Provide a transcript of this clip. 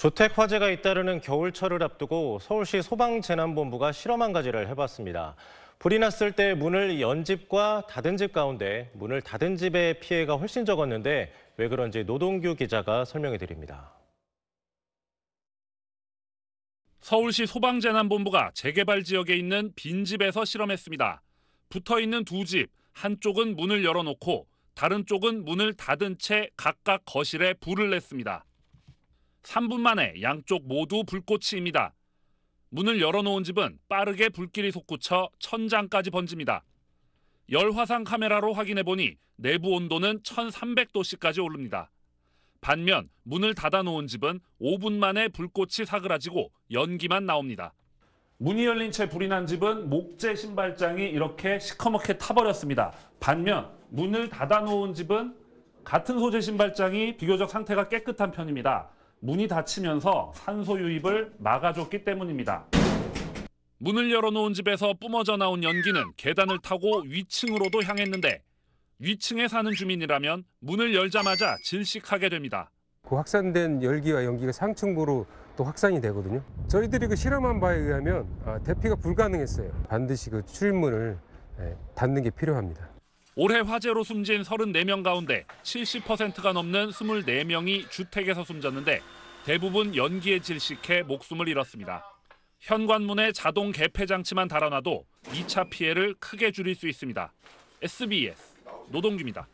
주택 화재가 잇따르는 겨울철을 앞두고 서울시 소방재난본부가 실험 한 가지를 해봤습니다. 불이 났을 때 문을 연 집과 닫은 집 가운데 문을 닫은 집의 피해가 훨씬 적었는데 왜 그런지 노동규 기자가 설명해 드립니다. 서울시 소방재난본부가 재개발 지역에 있는 빈집에서 실험했습니다. 붙어 있는 두 집, 한쪽은 문을 열어놓고 다른 쪽은 문을 닫은 채 각각 거실에 불을 냈습니다. 3분 만에 양쪽 모두 불꽃이입니다. 문을 열어놓은 집은 빠르게 불길이 솟구쳐 천장까지 번집니다. 열화상 카메라로 확인해보니 내부 온도는 1300도씨까지 오릅니다. 반면 문을 닫아놓은 집은 5분 만에 불꽃이 사그라지고 연기만 나옵니다. 문이 열린 채 불이 난 집은 목재 신발장이 이렇게 시커멓게 타버렸습니다. 반면 문을 닫아놓은 집은 같은 소재 신발장이 비교적 상태가 깨끗한 편입니다. 문이 닫히면서 산소 유입을 막아줬기 때문입니다. 문을 열어놓은 집에서 뿜어져 나온 연기는 계단을 타고 위층으로도 향했는데 위층에 사는 주민이라면 문을 열자마자 질식하게 됩니다. 그 확산된 열기와 연기가 상층부로 또 확산이 되거든요. 저희들이 그 실험한 바에 의하면 아, 대피가 불가능했어요. 반드시 그 출입문을 예, 닫는 게 필요합니다. 올해 화재로 숨진 34명 가운데 70%가 넘는 24명이 주택에서 숨졌는데 대부분 연기에 질식해 목숨을 잃었습니다. 현관문에 자동 개폐 장치만 달아놔도 2차 피해를 크게 줄일 수 있습니다. SBS 노동규입니다.